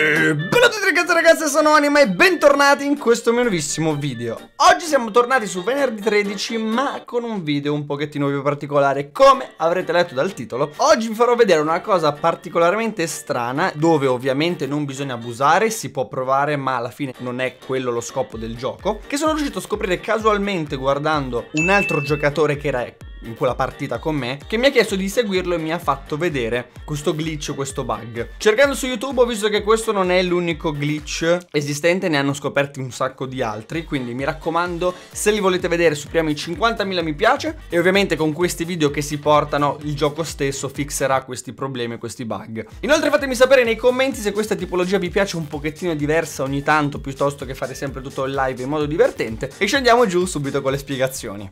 E eh, bello a tutti ragazzi e ragazze, sono Anima e bentornati in questo mio nuovissimo video Oggi siamo tornati su venerdì 13 ma con un video un pochettino più particolare Come avrete letto dal titolo Oggi vi farò vedere una cosa particolarmente strana Dove ovviamente non bisogna abusare, si può provare ma alla fine non è quello lo scopo del gioco Che sono riuscito a scoprire casualmente guardando un altro giocatore che era in quella partita con me, che mi ha chiesto di seguirlo e mi ha fatto vedere questo glitch, questo bug. Cercando su YouTube ho visto che questo non è l'unico glitch esistente, ne hanno scoperti un sacco di altri, quindi mi raccomando, se li volete vedere supriamo i 50.000 mi piace e ovviamente con questi video che si portano il gioco stesso fixerà questi problemi, questi bug. Inoltre fatemi sapere nei commenti se questa tipologia vi piace un pochettino diversa ogni tanto piuttosto che fare sempre tutto il live in modo divertente e scendiamo giù subito con le spiegazioni.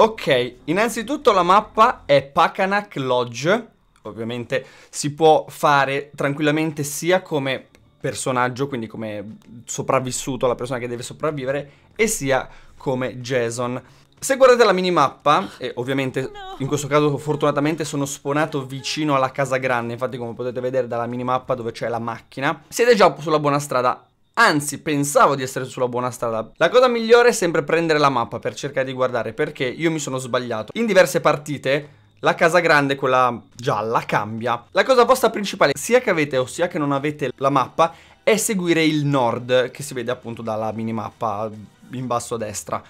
Ok, innanzitutto la mappa è Pakanak Lodge, ovviamente si può fare tranquillamente sia come personaggio, quindi come sopravvissuto, la persona che deve sopravvivere, e sia come Jason. Se guardate la minimappa, e ovviamente in questo caso fortunatamente sono spawnato vicino alla casa grande, infatti come potete vedere dalla minimappa dove c'è la macchina, siete già sulla buona strada Anzi, pensavo di essere sulla buona strada. La cosa migliore è sempre prendere la mappa per cercare di guardare, perché io mi sono sbagliato. In diverse partite la casa grande, quella gialla, cambia. La cosa vostra principale, sia che avete o sia che non avete la mappa, è seguire il nord, che si vede appunto dalla minimappa in basso a destra.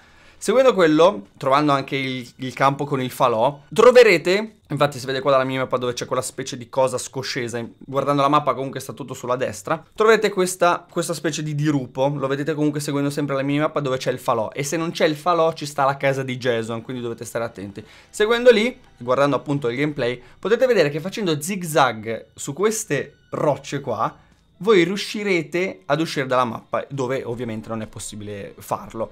Seguendo quello, trovando anche il, il campo con il falò, troverete Infatti si vede qua dalla minimappa dove c'è quella specie di cosa scoscesa Guardando la mappa comunque sta tutto sulla destra Troverete questa, questa specie di dirupo Lo vedete comunque seguendo sempre la minimappa dove c'è il falò E se non c'è il falò ci sta la casa di Jason Quindi dovete stare attenti Seguendo lì, guardando appunto il gameplay Potete vedere che facendo zig zag su queste rocce qua Voi riuscirete ad uscire dalla mappa Dove ovviamente non è possibile farlo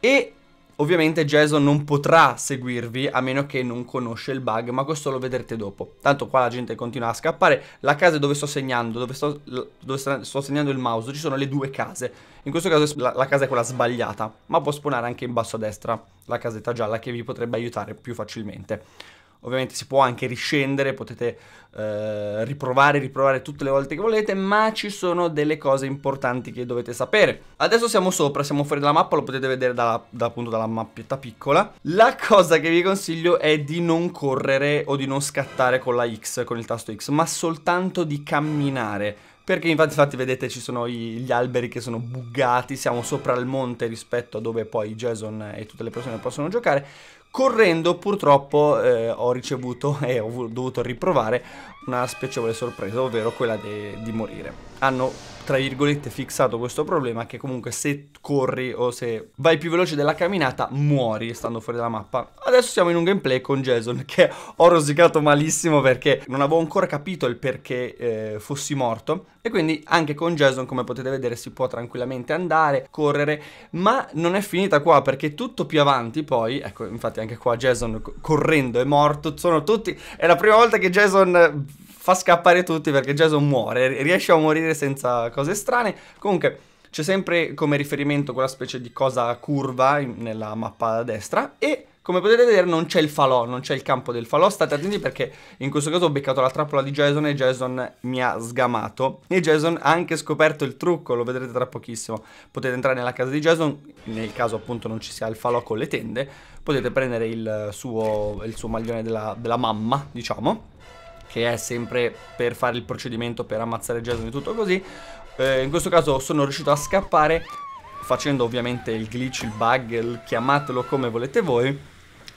E Ovviamente Jason non potrà seguirvi a meno che non conosce il bug, ma questo lo vedrete dopo. Tanto qua la gente continua a scappare. La casa dove sto segnando, dove sto, dove sto segnando il mouse, ci sono le due case. In questo caso la, la casa è quella sbagliata, ma può spawnare anche in basso a destra la casetta gialla che vi potrebbe aiutare più facilmente. Ovviamente si può anche riscendere, potete eh, riprovare, riprovare tutte le volte che volete, ma ci sono delle cose importanti che dovete sapere. Adesso siamo sopra, siamo fuori dalla mappa, lo potete vedere da, da, appunto dalla mappietta piccola. La cosa che vi consiglio è di non correre o di non scattare con la X, con il tasto X, ma soltanto di camminare. Perché infatti, infatti vedete ci sono gli alberi che sono buggati, siamo sopra il monte rispetto a dove poi Jason e tutte le persone possono giocare. Correndo purtroppo eh, ho ricevuto e ho dovuto riprovare una spiacevole sorpresa, ovvero quella de, di morire. Hanno, tra virgolette, fissato questo problema che comunque se corri o se vai più veloce della camminata muori stando fuori dalla mappa. Adesso siamo in un gameplay con Jason che ho rosicato malissimo perché non avevo ancora capito il perché eh, fossi morto e quindi anche con Jason, come potete vedere, si può tranquillamente andare, correre, ma non è finita qua perché tutto più avanti poi, ecco infatti anche qua Jason correndo è morto, sono tutti, è la prima volta che Jason fa scappare tutti perché Jason muore, riesce a morire senza cose strane. Comunque c'è sempre come riferimento quella specie di cosa curva nella mappa a destra e come potete vedere non c'è il falò, non c'è il campo del falò, state attenti perché in questo caso ho beccato la trappola di Jason e Jason mi ha sgamato e Jason ha anche scoperto il trucco, lo vedrete tra pochissimo, potete entrare nella casa di Jason, nel caso appunto non ci sia il falò con le tende, potete prendere il suo, il suo maglione della, della mamma diciamo che è sempre per fare il procedimento per ammazzare Jason e tutto così. Eh, in questo caso sono riuscito a scappare facendo ovviamente il glitch, il bug, il chiamatelo come volete voi.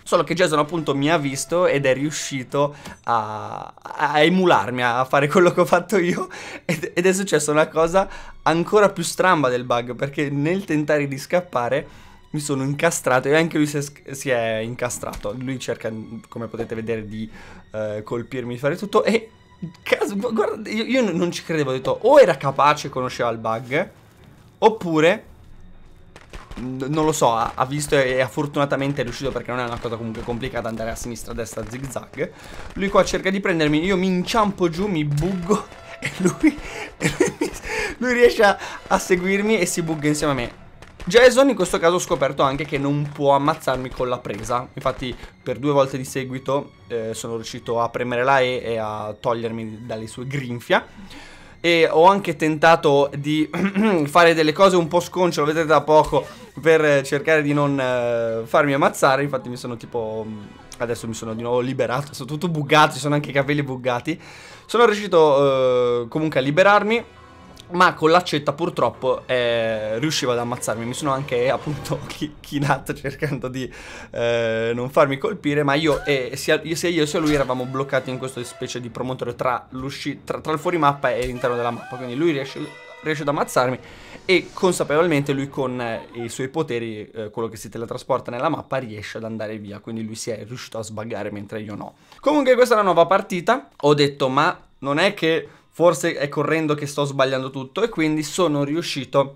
Solo che Jason appunto mi ha visto ed è riuscito a, a emularmi, a fare quello che ho fatto io ed, ed è successa una cosa ancora più stramba del bug perché nel tentare di scappare mi sono incastrato e anche lui si è, si è incastrato. Lui cerca, mm, come potete vedere, di eh, colpirmi, di fare tutto e... Caso, guarda, io, io non ci credevo, ho detto o era capace, conosceva il bug, oppure non lo so, ha, visto e, ha fortunatamente riuscito perché non è una cosa comunque complicata andare a sinistra, a destra, zig zag. Lui qua cerca di prendermi, io mi inciampo giù, mi buggo e lui, e lui, lui riesce a, a seguirmi e si bugga insieme a me. Jason in questo caso ho scoperto anche che non può ammazzarmi con la presa, infatti per due volte di seguito eh, sono riuscito a premere la E e a togliermi dalle sue grinfia e ho anche tentato di fare delle cose un po' sconce, lo vedete da poco, per cercare di non eh, farmi ammazzare, infatti mi sono tipo... Mm, adesso mi sono di nuovo liberato, sono tutto buggato, ci sono anche i capelli buggati. Sono riuscito eh, comunque a liberarmi ma con l'accetta purtroppo eh, riuscivo ad ammazzarmi. Mi sono anche appunto chinato cercando di eh, non farmi colpire, ma io e sia, io sia lui eravamo bloccati in questa specie di promotore tra, tra, tra il fuorimappa e l'interno della mappa. Quindi lui riesce, riesce, ad ammazzarmi e consapevolmente lui con eh, i suoi poteri, eh, quello che si teletrasporta nella mappa, riesce ad andare via. Quindi lui si è riuscito a sbagliare mentre io no. Comunque questa è la nuova partita. Ho detto ma non è che forse è correndo che sto sbagliando tutto e quindi sono riuscito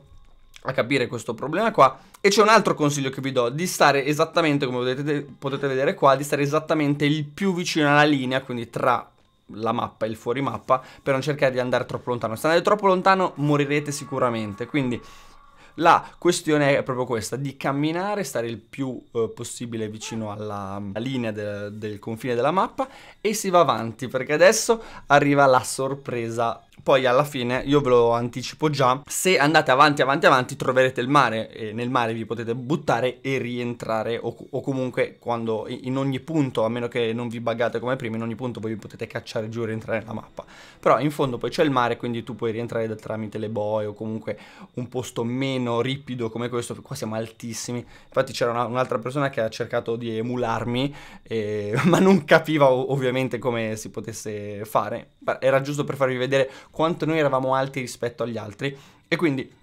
a capire questo problema qua e c'è un altro consiglio che vi do di stare esattamente come potete, potete vedere qua di stare esattamente il più vicino alla linea quindi tra la mappa e il fuori mappa per non cercare di andare troppo lontano. Se andate troppo lontano morirete sicuramente, quindi la questione è proprio questa, di camminare, stare il più eh, possibile vicino alla, alla linea de del confine della mappa e si va avanti perché adesso arriva la sorpresa poi alla fine, io ve lo anticipo già, se andate avanti, avanti, avanti troverete il mare e nel mare vi potete buttare e rientrare o, o comunque quando in ogni punto, a meno che non vi buggate come prima, in ogni punto voi vi potete cacciare giù e rientrare nella mappa. Però in fondo poi c'è il mare, quindi tu puoi rientrare da, tramite le boe o comunque un posto meno ripido come questo, qua siamo altissimi. Infatti c'era un'altra persona che ha cercato di emularmi, eh, ma non capiva ovviamente come si potesse fare. Era giusto per farvi vedere quanto noi eravamo alti rispetto agli altri e quindi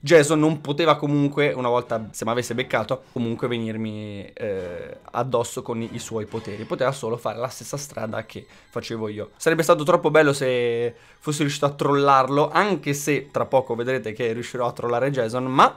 Jason non poteva comunque, una volta se mi avesse beccato, comunque venirmi eh, addosso con i, i suoi poteri. Poteva solo fare la stessa strada che facevo io. Sarebbe stato troppo bello se fossi riuscito a trollarlo, anche se tra poco vedrete che riuscirò a trollare Jason, ma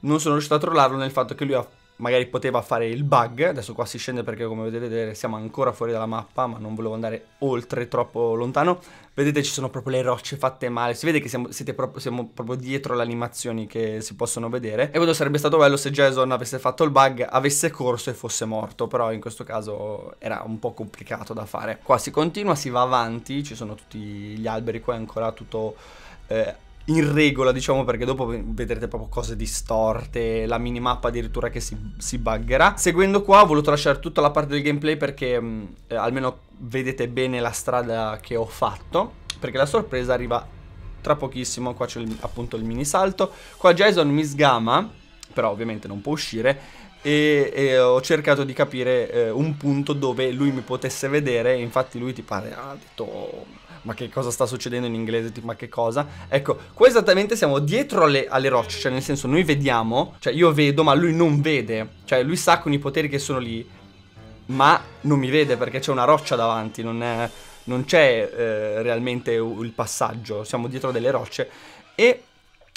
non sono riuscito a trollarlo nel fatto che lui ha magari poteva fare il bug, adesso qua si scende perché come vedete siamo ancora fuori dalla mappa ma non volevo andare oltre troppo lontano, vedete ci sono proprio le rocce fatte male, si vede che siamo, pro siamo proprio dietro le animazioni che si possono vedere e quello sarebbe stato bello se Jason avesse fatto il bug, avesse corso e fosse morto, però in questo caso era un po' complicato da fare. Qua si continua, si va avanti, ci sono tutti gli alberi, qua è ancora tutto... Eh, in regola, diciamo, perché dopo vedrete proprio cose distorte, la minimappa addirittura che si, si buggerà. Seguendo qua ho voluto lasciare tutta la parte del gameplay perché mm, eh, almeno vedete bene la strada che ho fatto, perché la sorpresa arriva tra pochissimo, qua c'è appunto il mini salto. Qua Jason mi sgama, però ovviamente non può uscire, e, e, ho cercato di capire eh, un punto dove lui mi potesse vedere infatti lui ti pare ha detto ma che cosa sta succedendo in inglese, tipo, ma che cosa. Ecco, qua esattamente siamo dietro alle, alle rocce, cioè nel senso noi vediamo, cioè io vedo ma lui non vede, cioè lui sa con i poteri che sono lì, ma non mi vede perché c'è una roccia davanti, non, è, non c'è eh, realmente il passaggio, siamo dietro delle rocce e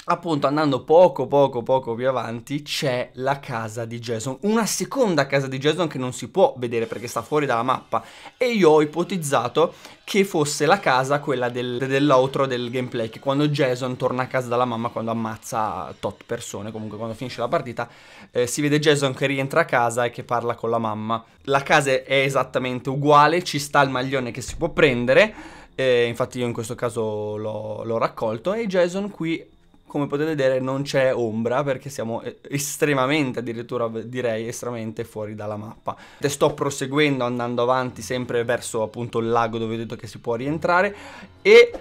appunto andando poco poco poco più avanti c'è la casa di Jason, una seconda casa di Jason che non si può vedere perché sta fuori dalla mappa e io ho ipotizzato che fosse la casa quella del, dell'outro del gameplay che quando Jason torna a casa dalla mamma quando ammazza tot persone, comunque quando finisce la partita eh, si vede Jason che rientra a casa e che parla con la mamma. La casa è esattamente uguale, ci sta il maglione che si può prendere eh, infatti io in questo caso l'ho raccolto e Jason qui come potete vedere non c'è ombra perché siamo eh, estremamente, addirittura direi estremamente fuori dalla mappa. Te sto proseguendo andando avanti sempre verso appunto il lago dove ho detto che si può rientrare e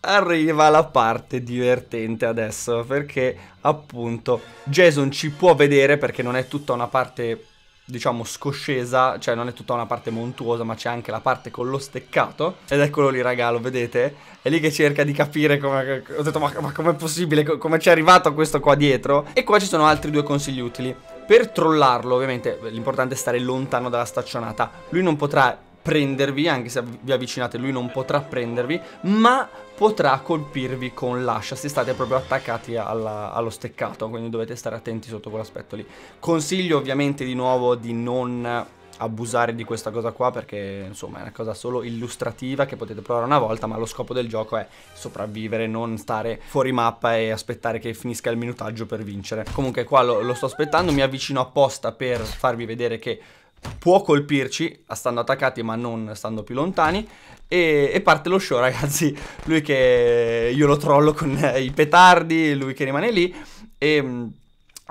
arriva la parte divertente adesso perché appunto Jason ci può vedere perché non è tutta una parte diciamo scoscesa, cioè non è tutta una parte montuosa ma c'è anche la parte con lo steccato ed eccolo lì raga lo vedete è lì che cerca di capire come ho detto ma, ma com'è possibile come ci è arrivato questo qua dietro e qua ci sono altri due consigli utili per trollarlo ovviamente l'importante è stare lontano dalla staccionata lui non potrà prendervi, anche se vi avvicinate lui non potrà prendervi, ma potrà colpirvi con l'ascia se state proprio attaccati alla, allo steccato, quindi dovete stare attenti sotto quell'aspetto lì. Consiglio ovviamente di nuovo di non abusare di questa cosa qua perché insomma è una cosa solo illustrativa che potete provare una volta ma lo scopo del gioco è sopravvivere non stare fuori mappa e aspettare che finisca il minutaggio per vincere comunque qua lo, lo sto aspettando mi avvicino apposta per farvi vedere che può colpirci, stando attaccati ma non stando più lontani, e, e, parte lo show ragazzi, lui che io lo trollo con i petardi, lui che rimane lì, e... Mm,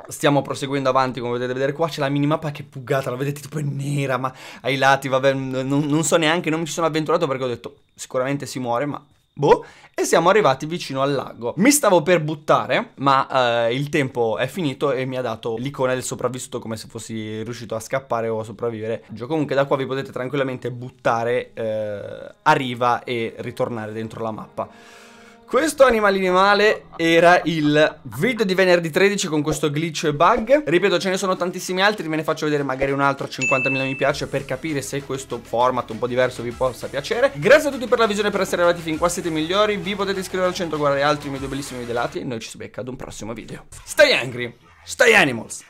stiamo proseguendo avanti, come potete vedere qua c'è la minimappa che è buggata, la vedete tipo è nera, ma ai lati, vabbè, non, non so neanche, non mi ci sono avventurato perché ho detto sicuramente si muore, ma boh, e siamo arrivati vicino al lago. Mi stavo per buttare, ma eh, il tempo è finito e mi ha dato l'icona del sopravvissuto come se fossi riuscito a scappare o a sopravvivere. Gio comunque da qua vi potete tranquillamente buttare eh, a riva e ritornare dentro la mappa. Questo animalino male era il video di venerdì 13 con questo glitch e bug Ripeto ce ne sono tantissimi altri Ve ne faccio vedere magari un altro 50.000 mi piace Per capire se questo format un po' diverso vi possa piacere Grazie a tutti per la visione per essere arrivati fin qua Siete migliori Vi potete iscrivere al centro e guardare altri miei due bellissimi video E noi ci si becca ad un prossimo video Stay angry Stay animals